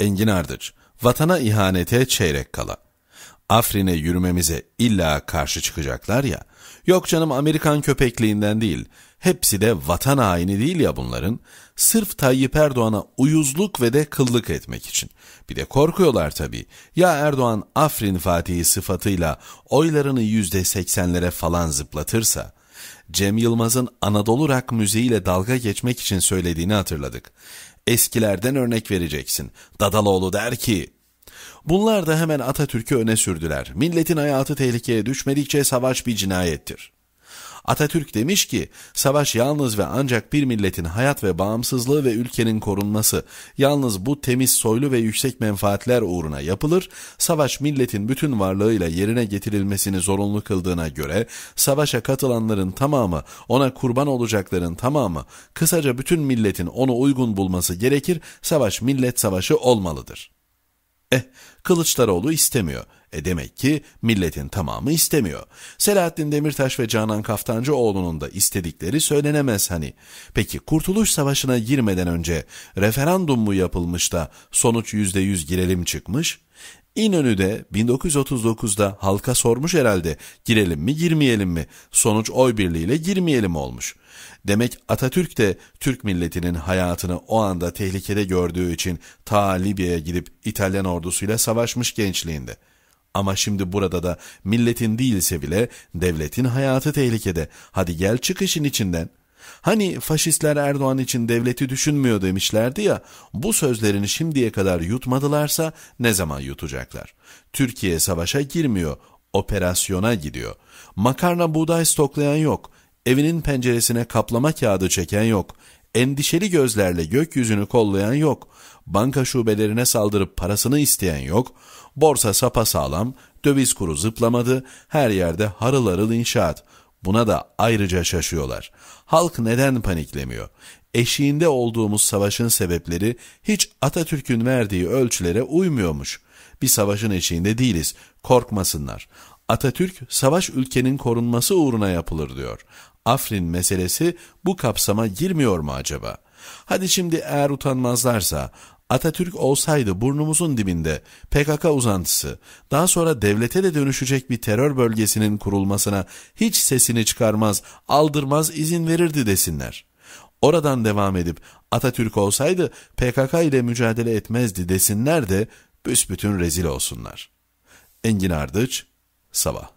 Engin Ardıç, vatana ihanete çeyrek kala. Afrin'e yürümemize illa karşı çıkacaklar ya, yok canım Amerikan köpekliğinden değil, hepsi de vatan haini değil ya bunların, sırf Tayyip Erdoğan'a uyuzluk ve de kıllık etmek için. Bir de korkuyorlar tabii, ya Erdoğan Afrin Fatihi sıfatıyla oylarını yüzde seksenlere falan zıplatırsa, Cem Yılmaz'ın Anadolu rock müziğiyle dalga geçmek için söylediğini hatırladık. Eskilerden örnek vereceksin. Dadaloğlu der ki, Bunlar da hemen Atatürk'ü öne sürdüler. Milletin hayatı tehlikeye düşmedikçe savaş bir cinayettir. Atatürk demiş ki savaş yalnız ve ancak bir milletin hayat ve bağımsızlığı ve ülkenin korunması yalnız bu temiz soylu ve yüksek menfaatler uğruna yapılır. Savaş milletin bütün varlığıyla yerine getirilmesini zorunlu kıldığına göre savaşa katılanların tamamı ona kurban olacakların tamamı kısaca bütün milletin onu uygun bulması gerekir. Savaş millet savaşı olmalıdır. Eh Kılıçdaroğlu istemiyor. E demek ki milletin tamamı istemiyor. Selahattin Demirtaş ve Canan Kaftancıoğlu'nun da istedikleri söylenemez hani. Peki Kurtuluş Savaşı'na girmeden önce referandum mu yapılmış da sonuç %100 girelim çıkmış? İnönü de 1939'da halka sormuş herhalde girelim mi girmeyelim mi sonuç oy birliğiyle girmeyelim olmuş. Demek Atatürk de Türk milletinin hayatını o anda tehlikede gördüğü için ta Libya'ya gidip İtalyan ordusuyla savaşmış gençliğinde.'' Ama şimdi burada da milletin değilse bile devletin hayatı tehlikede. Hadi gel çık işin içinden. Hani faşistler Erdoğan için devleti düşünmüyor demişlerdi ya, bu sözlerini şimdiye kadar yutmadılarsa ne zaman yutacaklar? Türkiye savaşa girmiyor, operasyona gidiyor. Makarna buğday stoklayan yok, evinin penceresine kaplama kağıdı çeken yok, Endişeli gözlerle gökyüzünü kollayan yok. Banka şubelerine saldırıp parasını isteyen yok. Borsa sapasağlam, döviz kuru zıplamadı. Her yerde harıl harıl inşaat. Buna da ayrıca şaşıyorlar. Halk neden paniklemiyor? Eşiğinde olduğumuz savaşın sebepleri hiç Atatürk'ün verdiği ölçülere uymuyormuş. Bir savaşın eşiğinde değiliz. Korkmasınlar. Atatürk savaş ülkenin korunması uğruna yapılır diyor. Afrin meselesi bu kapsama girmiyor mu acaba? Hadi şimdi eğer utanmazlarsa Atatürk olsaydı burnumuzun dibinde PKK uzantısı, daha sonra devlete de dönüşecek bir terör bölgesinin kurulmasına hiç sesini çıkarmaz, aldırmaz izin verirdi desinler. Oradan devam edip Atatürk olsaydı PKK ile mücadele etmezdi desinler de büsbütün rezil olsunlar. Engin Ardıç, Sabah